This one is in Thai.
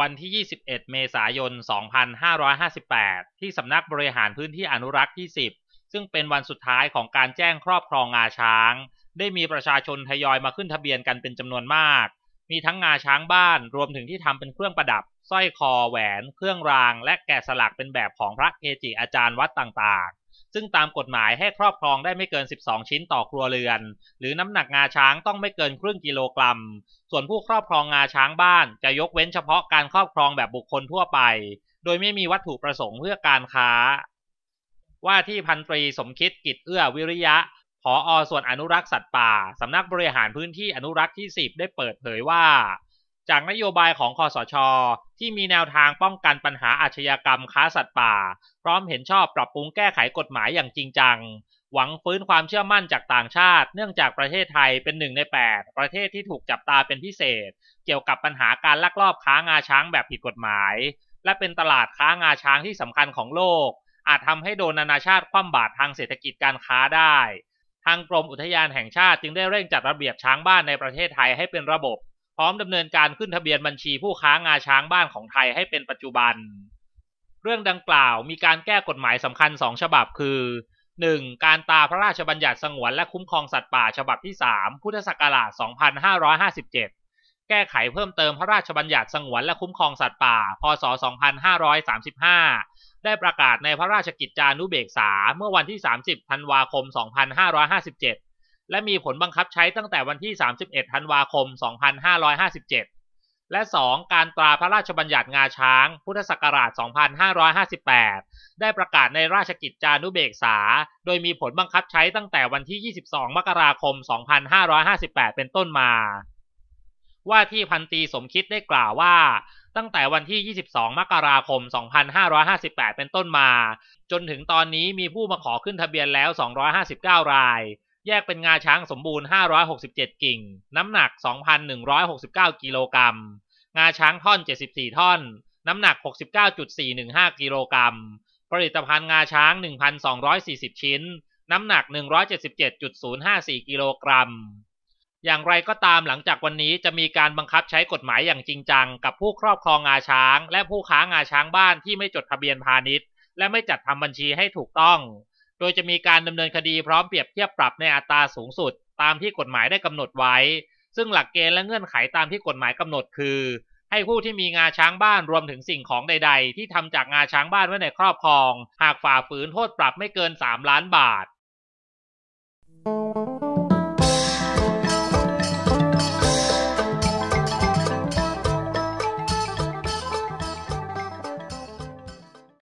วันที่ 21 เมษายน 2558 ที่สำนักบริหารพื้นที่อนุรักษ์ที่ 10 ซึ่งเป็นวันสุดท้ายของการแจ้งครอบครองงาช้าง ได้มีประชาชนทยอยมาขึ้นทะเบียนกันเป็นจำนวนมาก มีทั้งงาช้างบ้านรวมถึงที่ทำเป็นเครื่องประดับ สร้อยคอแหวน เครื่องราง และแกะสลักเป็นแบบของพระเกจิอาจารย์วัดต่างๆซึ่งตามกฎหมายให้ครอบครองได้ไม่เกิน 12 ชิ้นต่อครัวเรือน หรือน้ำหนักงาช้างต้องไม่เกินครึ่งกิโลกรัม ส่วนผู้ครอบครองงาช้างบ้านจะยกเว้นเฉพาะการครอบครองแบบบุคคลทั่วไป โดยไม่มีวัตถุประสงค์เพื่อการค้า ว่าที่พันตรีสมคิดกิจเอื้อวิริยะผออส่วนอนุรักษ์สัตว์ป่า สำนักบริหารพื้นที่อนุรักษ์ที่ 10 ได้เปิดเผยว่าจากนโยบายของคอสช ที่มีแนวทางป้องกันปัญหาอาชญากรรม ค้าสัตว์ป่า พร้อมเห็นชอบปรับปรุงแก้ไขกฎหมายอย่างจริงจัง หวังฟื้นความเชื่อมั่นจากต่างชาติ เนื่องจากประเทศไทยเป็นหนึ่งใน8ประเทศที่ถูกจับตาเป็นพิเศษ เกี่ยวกับปัญหาการลักลอบค้างาช้างแบบผิดกฎหมาย และเป็นตลาดค้างาช้างที่สำคัญของโลก อาจทำให้โดนนานาชาติคว่ำบาตรทางเศรษฐกิจการค้าได้ ทางกรมอุทยานแห่งชาติจึงได้เร่งจัดระเบียบช้างบ้านในประเทศไทยให้เป็นระบบพร้อมดำเนินการขึ้นทะเบียนบัญชีผู้ค้างาช้างบ้านของไทยให้เป็นปัจจุบัน เรื่องดังกล่าวมีการแก้กฎหมายสำคัญสองฉบับคือ 1. การตาพระราชบัญญัติสงวนและคุ้มครองสัตว์ป่าฉบับที่ 3 พุทธศักราช 2557 แก้ไขเพิ่มเติมพระราชบัญญัติสงวนและคุ้มครองสัตว์ป่า พศ 2535 ได้ประกาศในพระราชกิจจานุเบกษาเมื่อวันที่ 30ธันวาคม 2557และมีผลบังคับใช้ตั้งแต่วันที่ 31ธันวาคม 2557 และ 2. การตราพระราชบัญญัติงาช้าง พุทธศักราช 2558 ได้ประกาศในราชกิจจานุเบกษา โดยมีผลบังคับใช้ตั้งแต่วันที่ 22 มกราคม 2558 เป็นต้นมา ว่าที่พันตีสมคิดได้กล่าวว่า ตั้งแต่วันที่ 22 มกราคม 2558 เป็นต้นมา จนถึงตอนนี้มีผู้มาขอขึ้นทะเบียนแล้ว 259 รายแยกเป็นงาช้างสมบูรณ์ 567 กิ่ง น้ำหนัก 2,169 กิโลกรัม งาช้างท่อน 74 ท่อน น้ำหนัก 69.415 กิโลกรัมผลิตภัณฑ์งาช้าง 1,240 ชิ้น น้ำหนัก 177.054 กิโลกรัม อย่างไรก็ตามหลังจากวันนี้จะมีการบังคับใช้กฎหมายอย่างจริงจัง กับผู้ครอบครองงาช้าง และผู้ค้างาช้างบ้านที่ไม่จดทะเบียนพาณิชย์ และไม่จัดทำบัญชีให้ถูกต้องดยจะมีการดำเนินคดีพร้อมเปรียบเทียบปรับในอัตราสูงสุด ตามที่กฎหมายได้กำหนดไว้ ซึ่งหลักเกณฑ์และเงื่อนไขตามที่กฎหมายกำหนดคือ ให้ผู้ที่มีงาช้างบ้านรวมถึงสิ่งของใด ๆ ที่ทำจากงาช้างบ้านไว้ในครอบครอง หากฝ่าฝืนโทษปรับไม่เกิน 3 ล้านบาท